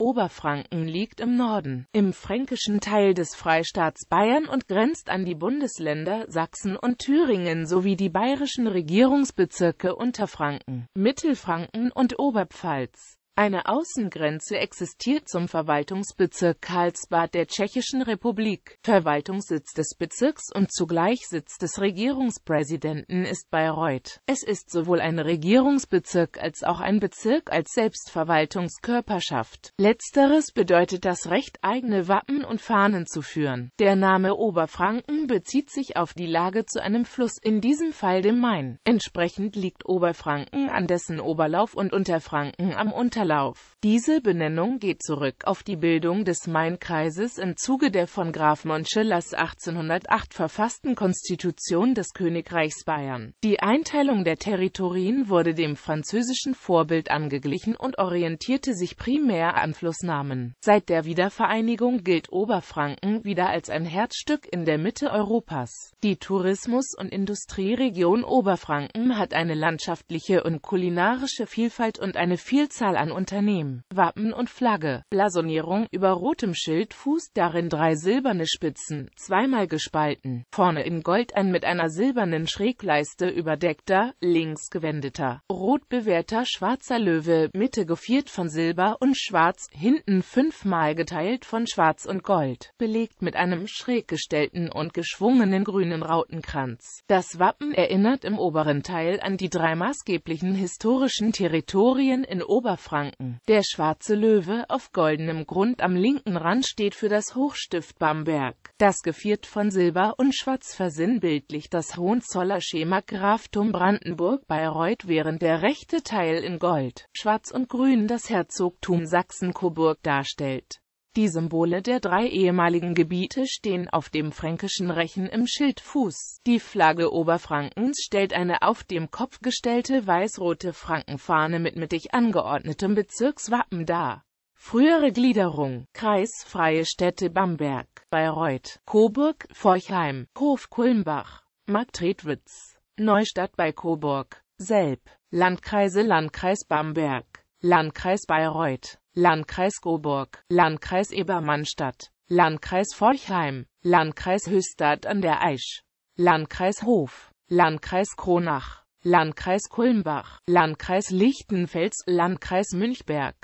Oberfranken liegt im Norden, im fränkischen Teil des Freistaats Bayern und grenzt an die Bundesländer Sachsen und Thüringen sowie die bayerischen Regierungsbezirke Unterfranken, Mittelfranken und Oberpfalz. Eine Außengrenze existiert zum Verwaltungsbezirk Karlsbad der Tschechischen Republik. Verwaltungssitz des Bezirks und zugleich Sitz des Regierungspräsidenten ist Bayreuth. Es ist sowohl ein Regierungsbezirk als auch ein Bezirk als Selbstverwaltungskörperschaft. Letzteres bedeutet das Recht, eigene Wappen und Fahnen zu führen. Der Name Oberfranken bezieht sich auf die Lage zu einem Fluss, in diesem Fall dem Main. Entsprechend liegt Oberfranken an dessen Oberlauf und Unterfranken am Unterlauf. Verlauf. Diese Benennung geht zurück auf die Bildung des Mainkreises im Zuge der von Graf Montschillers 1808 verfassten Konstitution des Königreichs Bayern. Die Einteilung der Territorien wurde dem französischen Vorbild angeglichen und orientierte sich primär an Flussnamen. Seit der Wiedervereinigung gilt Oberfranken wieder als ein Herzstück in der Mitte Europas. Die Tourismus- und Industrieregion Oberfranken hat eine landschaftliche und kulinarische Vielfalt und eine Vielzahl an Unternehmen. Wappen und Flagge. Blasonierung über rotem Schild Schildfuß, darin drei silberne Spitzen, zweimal gespalten. Vorne in Gold ein mit einer silbernen Schrägleiste überdeckter, links gewendeter, rot bewehrter schwarzer Löwe, Mitte geviert von Silber und Schwarz, hinten fünfmal geteilt von Schwarz und Gold, belegt mit einem schräg gestellten und geschwungenen grünen Rautenkranz. Das Wappen erinnert im oberen Teil an die drei maßgeblichen historischen Territorien in Oberfranken Franken. Der schwarze Löwe auf goldenem Grund am linken Rand steht für das Hochstift Bamberg. Das Geviert von Silber und Schwarz versinnbildlich das Hohenzoller Schema Graftum Brandenburg Bayreuth, während der rechte Teil in Gold, Schwarz und Grün das Herzogtum Sachsen-Coburg darstellt die Symbole der drei ehemaligen Gebiete stehen auf dem fränkischen Rechen im Schildfuß. Die Flagge Oberfrankens stellt eine auf dem Kopf gestellte weiß-rote Frankenfahne mit mittig angeordnetem Bezirkswappen dar. Frühere Gliederung Kreisfreie Städte Bamberg, Bayreuth, Coburg, Forchheim, Hof-Kulmbach, Marktredwitz, Neustadt bei Coburg, Selb, Landkreise Landkreis Bamberg, Landkreis Bayreuth Landkreis Goburg, Landkreis Ebermannstadt, Landkreis Forchheim, Landkreis Höchstadt an der Aisch, Landkreis Hof, Landkreis Kronach, Landkreis Kulmbach, Landkreis Lichtenfels, Landkreis Münchberg,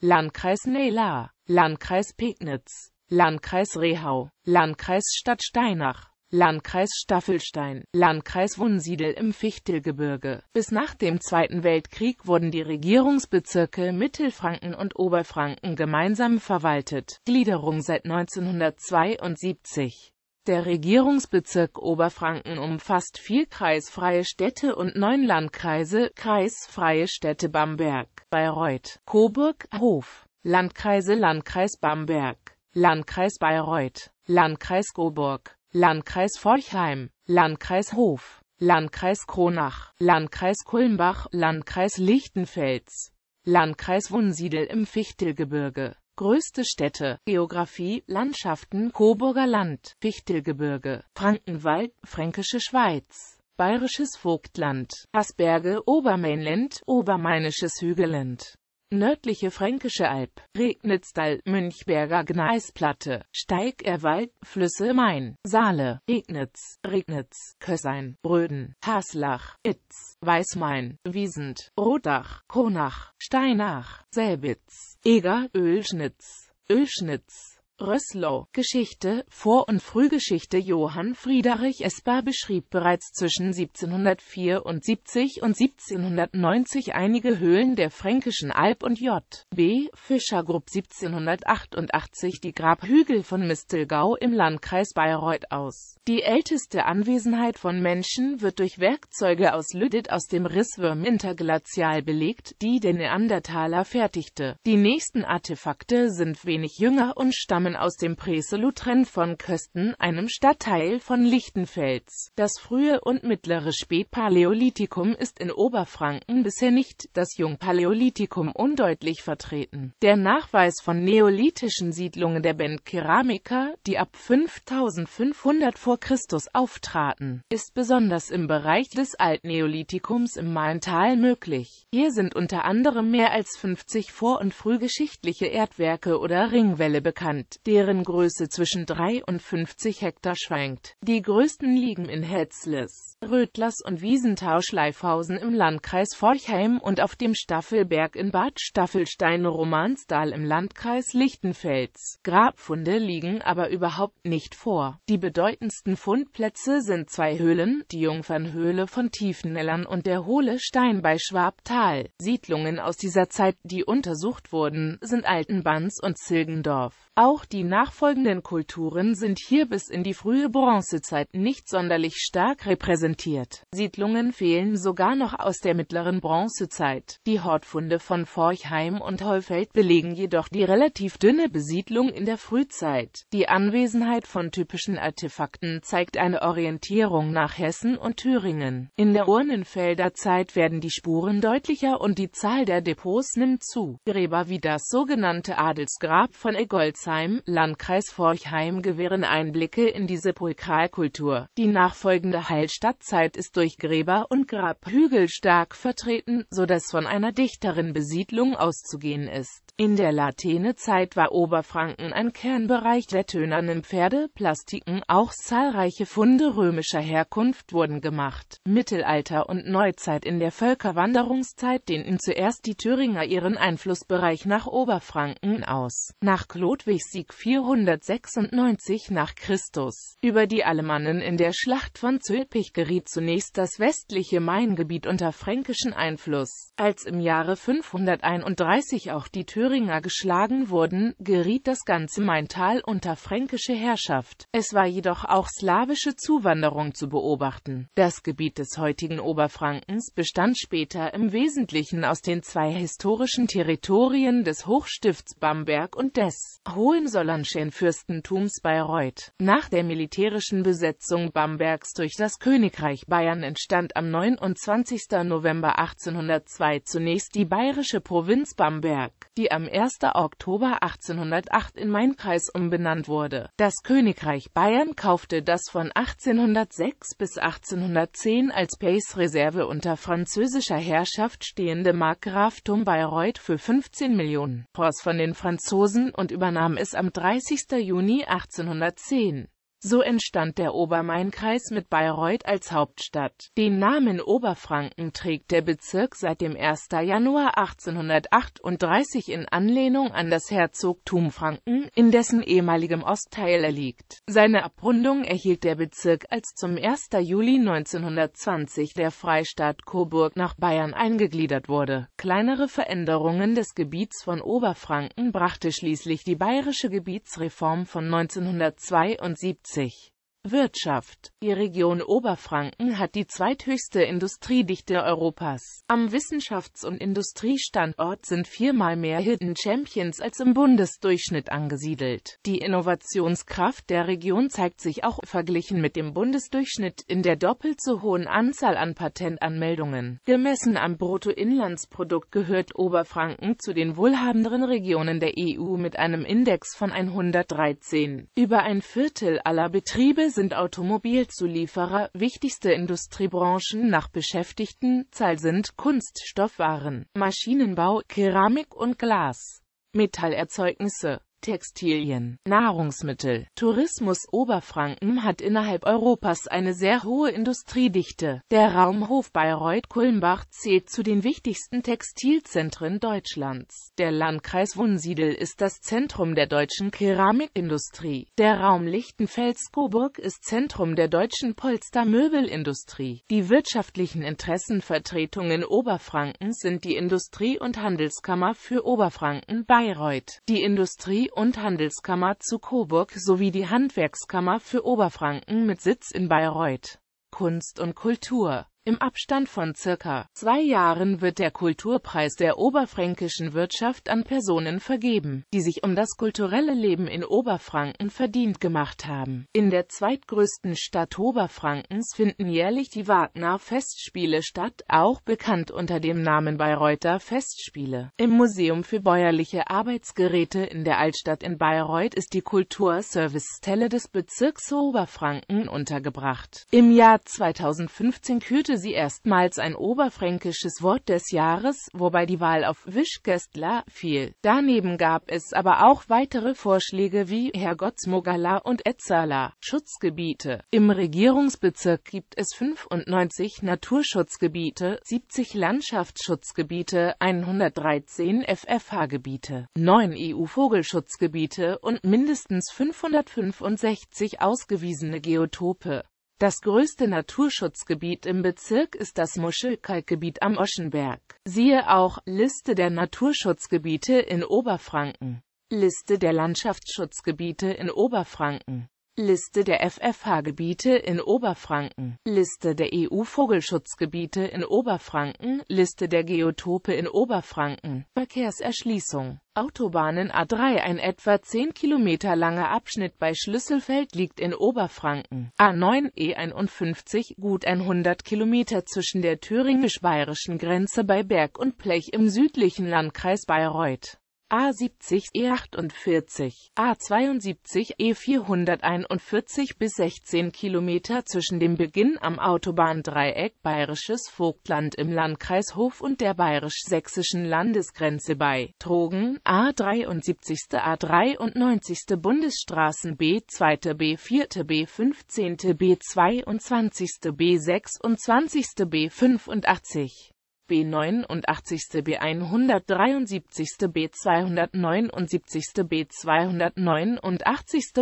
Landkreis Nela, Landkreis Pegnitz, Landkreis Rehau, Landkreis Stadtsteinach, Landkreis Staffelstein, Landkreis Wunsiedel im Fichtelgebirge. Bis nach dem Zweiten Weltkrieg wurden die Regierungsbezirke Mittelfranken und Oberfranken gemeinsam verwaltet. Gliederung seit 1972 der Regierungsbezirk Oberfranken umfasst vier kreisfreie Städte und neun Landkreise, kreisfreie Städte Bamberg, Bayreuth, Coburg, Hof, Landkreise Landkreis Bamberg, Landkreis Bayreuth, Landkreis Coburg, Landkreis Forchheim, Landkreis Hof, Landkreis Kronach, Landkreis Kulmbach, Landkreis Lichtenfels, Landkreis Wunsiedel im Fichtelgebirge. Größte Städte, Geografie, Landschaften, Coburger Land, Fichtelgebirge, Frankenwald, Fränkische Schweiz, Bayerisches Vogtland, Asberge, Obermainland, Obermainisches Hügelland. Nördliche Fränkische Alb, Regnitzdal, Münchberger Gneisplatte, Steigerwald, Flüsse Main, Saale, Regnitz, Regnitz, Kössein, Röden, Haslach, Itz, Weißmain, Wiesent, Rodach, Konach, Steinach, Selbitz, Eger, Ölschnitz, Ölschnitz Röslow, Geschichte, Vor- und Frühgeschichte Johann Friedrich Esper beschrieb bereits zwischen 1774 und 1790 einige Höhlen der Fränkischen Alb und J. B. Fischer Grupp 1788 die Grabhügel von Mistelgau im Landkreis Bayreuth aus. Die älteste Anwesenheit von Menschen wird durch Werkzeuge aus Lüdet aus dem Risswürm interglazial belegt, die der Neandertaler fertigte. Die nächsten Artefakte sind wenig jünger und stammen stammen aus dem presse von Kösten, einem Stadtteil von Lichtenfels. Das frühe und mittlere Spätpaläolithikum ist in Oberfranken bisher nicht, das Jungpaläolithikum undeutlich vertreten. Der Nachweis von neolithischen Siedlungen der Band Keramiker, die ab 5500 vor Christus auftraten, ist besonders im Bereich des Altneolithikums im Malental möglich. Hier sind unter anderem mehr als 50 vor- und frühgeschichtliche Erdwerke oder Ringwälle bekannt deren Größe zwischen 3 und 50 Hektar schwankt. Die größten liegen in Hetzlis, Rötlers und Wiesentau-Schleifhausen im Landkreis Forchheim und auf dem Staffelberg in Bad Staffelstein-Romansdal im Landkreis Lichtenfels. Grabfunde liegen aber überhaupt nicht vor. Die bedeutendsten Fundplätze sind zwei Höhlen, die Jungfernhöhle von Tiefenellern und der Hohle Stein bei Schwabtal. Siedlungen aus dieser Zeit, die untersucht wurden, sind Altenbanz und Zilgendorf. Auch die nachfolgenden Kulturen sind hier bis in die frühe Bronzezeit nicht sonderlich stark repräsentiert. Siedlungen fehlen sogar noch aus der mittleren Bronzezeit. Die Hortfunde von Forchheim und Heufeld belegen jedoch die relativ dünne Besiedlung in der Frühzeit. Die Anwesenheit von typischen Artefakten zeigt eine Orientierung nach Hessen und Thüringen. In der Urnenfelder Zeit werden die Spuren deutlicher und die Zahl der Depots nimmt zu. Gräber wie das sogenannte Adelsgrab von Egolzheim Landkreis Forchheim gewähren Einblicke in die Pulkralkultur. Die nachfolgende Heilstadtzeit ist durch Gräber und Grabhügel stark vertreten, so dass von einer dichteren Besiedlung auszugehen ist. In der Latenezeit war Oberfranken ein Kernbereich der tönernen Pferde, Plastiken, auch zahlreiche Funde römischer Herkunft wurden gemacht. Mittelalter und Neuzeit in der Völkerwanderungszeit dehnten zuerst die Thüringer ihren Einflussbereich nach Oberfranken aus. Nach Chlodwigs Sieg Sieg 496 nach Christus über die Alemannen in der Schlacht von Zülpich geriet zunächst das westliche Maingebiet unter fränkischen Einfluss. Als im Jahre 531 auch die Thüringer geschlagen wurden, geriet das ganze Maintal unter fränkische Herrschaft. Es war jedoch auch slawische Zuwanderung zu beobachten. Das Gebiet des heutigen Oberfrankens bestand später im Wesentlichen aus den zwei historischen Territorien des Hochstifts Bamberg und des Hohenzollern Hohenzollernschen Fürstentums Bayreuth. Nach der militärischen Besetzung Bambergs durch das Königreich Bayern entstand am 29. November 1802 zunächst die bayerische Provinz Bamberg, die am 1. Oktober 1808 in Mainkreis umbenannt wurde. Das Königreich Bayern kaufte das von 1806 bis 1810 als pace reserve unter französischer Herrschaft stehende Markgraftum Bayreuth für 15 Millionen Francs von den Franzosen und übernahm es am am 30. Juni 1810 so entstand der Obermainkreis mit Bayreuth als Hauptstadt. Den Namen Oberfranken trägt der Bezirk seit dem 1. Januar 1838 in Anlehnung an das Herzogtum Franken, in dessen ehemaligem Ostteil er liegt. Seine Abrundung erhielt der Bezirk, als zum 1. Juli 1920 der Freistaat Coburg nach Bayern eingegliedert wurde. Kleinere Veränderungen des Gebiets von Oberfranken brachte schließlich die bayerische Gebietsreform von 1972 1970 Wirtschaft. Die Region Oberfranken hat die zweithöchste Industriedichte Europas. Am Wissenschafts- und Industriestandort sind viermal mehr Hidden Champions als im Bundesdurchschnitt angesiedelt. Die Innovationskraft der Region zeigt sich auch verglichen mit dem Bundesdurchschnitt in der doppelt so hohen Anzahl an Patentanmeldungen. Gemessen am Bruttoinlandsprodukt gehört Oberfranken zu den wohlhabenderen Regionen der EU mit einem Index von 113. Über ein Viertel aller Betriebe sind Automobilzulieferer, wichtigste Industriebranchen nach Beschäftigten, Zahl sind Kunststoffwaren, Maschinenbau, Keramik und Glas. Metallerzeugnisse Textilien, Nahrungsmittel, Tourismus Oberfranken hat innerhalb Europas eine sehr hohe Industriedichte. Der Raumhof Bayreuth-Kulmbach zählt zu den wichtigsten Textilzentren Deutschlands. Der Landkreis Wunsiedel ist das Zentrum der deutschen Keramikindustrie. Der Raum Lichtenfels-Coburg ist Zentrum der deutschen Polstermöbelindustrie. Die wirtschaftlichen Interessenvertretungen Oberfrankens sind die Industrie- und Handelskammer für Oberfranken Bayreuth, die Industrie- Industrie- und Handelskammer zu Coburg sowie die Handwerkskammer für Oberfranken mit Sitz in Bayreuth. Kunst und Kultur im Abstand von circa zwei Jahren wird der Kulturpreis der oberfränkischen Wirtschaft an Personen vergeben, die sich um das kulturelle Leben in Oberfranken verdient gemacht haben. In der zweitgrößten Stadt Oberfrankens finden jährlich die Wagner Festspiele statt, auch bekannt unter dem Namen Bayreuther Festspiele. Im Museum für bäuerliche Arbeitsgeräte in der Altstadt in Bayreuth ist die kulturservice Kulturservicestelle des Bezirks Oberfranken untergebracht. Im Jahr 2015 kürte wurde sie erstmals ein oberfränkisches Wort des Jahres, wobei die Wahl auf Wischgästler fiel. Daneben gab es aber auch weitere Vorschläge wie Herrgottsmogala und Etzala, Schutzgebiete. Im Regierungsbezirk gibt es 95 Naturschutzgebiete, 70 Landschaftsschutzgebiete, 113 FFH-Gebiete, 9 EU-Vogelschutzgebiete und mindestens 565 ausgewiesene Geotope. Das größte Naturschutzgebiet im Bezirk ist das Muschelkalkgebiet am Oschenberg. Siehe auch Liste der Naturschutzgebiete in Oberfranken Liste der Landschaftsschutzgebiete in Oberfranken Liste der FFH-Gebiete in Oberfranken, Liste der EU-Vogelschutzgebiete in Oberfranken, Liste der Geotope in Oberfranken, Verkehrserschließung. Autobahnen A3 Ein etwa 10 Kilometer langer Abschnitt bei Schlüsselfeld liegt in Oberfranken. A9 E51 Gut 100 Kilometer zwischen der thüringisch-bayerischen Grenze bei Berg und Plech im südlichen Landkreis Bayreuth. A70, E48, A72, E441 bis 16 Kilometer zwischen dem Beginn am Autobahndreieck Bayerisches Vogtland im Landkreis Hof und der bayerisch-sächsischen Landesgrenze bei Trogen, A73, A93 Bundesstraßen B2, B4, B15, B22, B26, B85 B89. B173. B279. B289.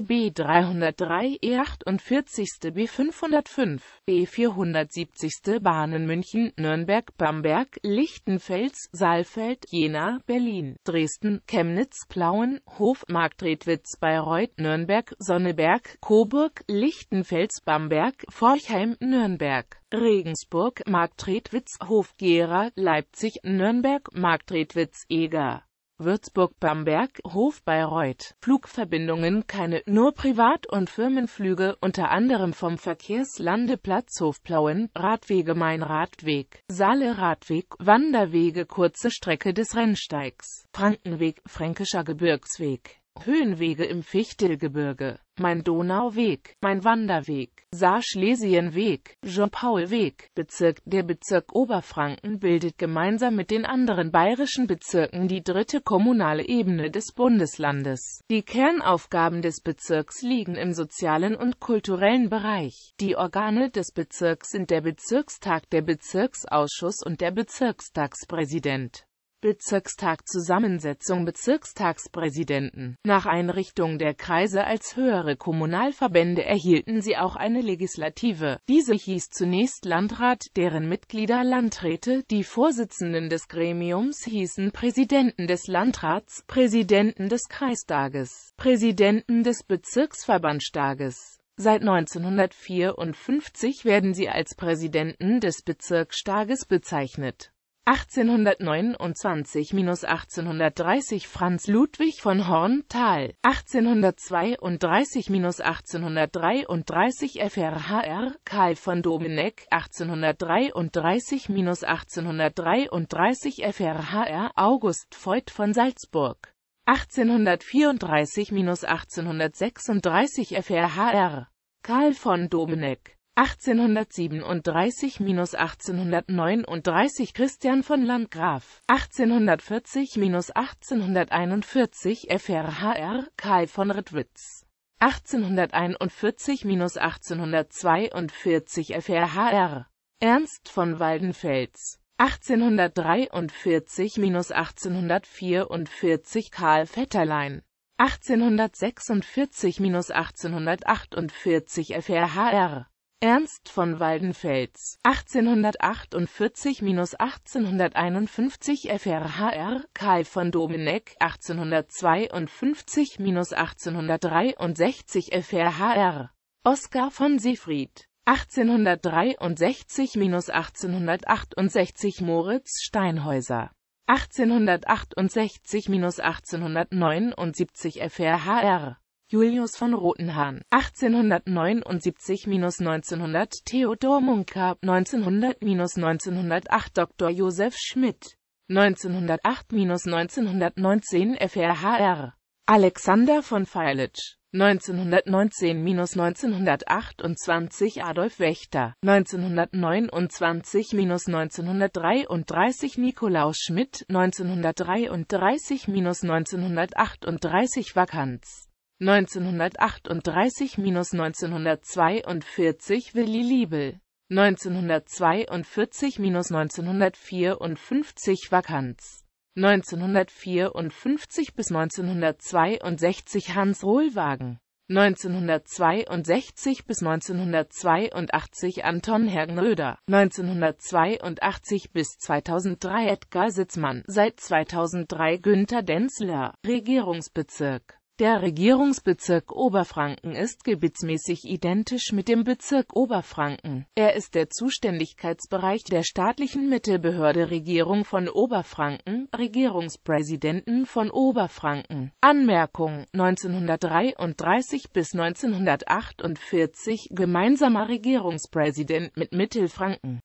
B303. E48. B505. B470. Bahnen München, Nürnberg, Bamberg, Lichtenfels, Saalfeld, Jena, Berlin, Dresden, Chemnitz, Plauen, Hof, Marktredwitz, Bayreuth, Nürnberg, Sonneberg, Coburg, Lichtenfels, Bamberg, Forchheim, Nürnberg. Regensburg, Marktredwitz, Hofgera, Leipzig, Nürnberg, Marktredwitz, Eger. Würzburg-Bamberg, Hof Bayreuth. Flugverbindungen keine, nur Privat- und Firmenflüge, unter anderem vom Verkehrslandeplatz Hofplauen, Radwege Main Radweg, Saale Radweg, Wanderwege kurze Strecke des Rennsteigs, Frankenweg, Fränkischer Gebirgsweg. Höhenwege im Fichtelgebirge, Mein Donauweg, Mein Wanderweg, Saar-Schlesienweg, Jean-Paul-Weg, Bezirk Der Bezirk Oberfranken bildet gemeinsam mit den anderen bayerischen Bezirken die dritte kommunale Ebene des Bundeslandes. Die Kernaufgaben des Bezirks liegen im sozialen und kulturellen Bereich. Die Organe des Bezirks sind der Bezirkstag, der Bezirksausschuss und der Bezirkstagspräsident Bezirkstag Zusammensetzung Bezirkstagspräsidenten. Nach Einrichtung der Kreise als höhere Kommunalverbände erhielten sie auch eine Legislative. Diese hieß zunächst Landrat, deren Mitglieder Landräte, die Vorsitzenden des Gremiums hießen Präsidenten des Landrats, Präsidenten des Kreistages, Präsidenten des Bezirksverbandstages. Seit 1954 werden sie als Präsidenten des Bezirksstages bezeichnet. 1829-1830 Franz Ludwig von Horn-Thal, 1832-1833 FRHR Karl von Domenech, 1833-1833 FRHR August Voigt von Salzburg, 1834-1836 FRHR Karl von Domenech 1837–1839 Christian von Landgraf, 1840–1841 FRHR Karl von Rittwitz, 1841–1842 FRHR Ernst von Waldenfels, 1843–1844 Karl Vetterlein, 1846–1848 FRHR Ernst von Waldenfels 1848-1851 FRHR Karl von Domenech 1852-1863 FRHR Oskar von Seyfried 1863-1868 Moritz Steinhäuser 1868-1879 FRHR Julius von Rotenhahn, 1879-1900, Theodor Munker, 1900-1908, Dr. Josef Schmidt, 1908-1919, FRHR, Alexander von Feilitsch, 1919-1928 Adolf Wächter, 1929-1933 Nikolaus Schmidt, 1933-1938 Vakanz 1938-1942 Willi Liebel, 1942-1954 Vakanz, 1954 bis 1962 Hans Rohlwagen, 1962 bis 1982 Anton Hergenröder, 1982 bis 2003 Edgar Sitzmann, seit 2003 Günter Denzler, Regierungsbezirk der Regierungsbezirk Oberfranken ist gebietsmäßig identisch mit dem Bezirk Oberfranken. Er ist der Zuständigkeitsbereich der staatlichen Mittelbehörde Regierung von Oberfranken, Regierungspräsidenten von Oberfranken. Anmerkung 1933 bis 1948 gemeinsamer Regierungspräsident mit Mittelfranken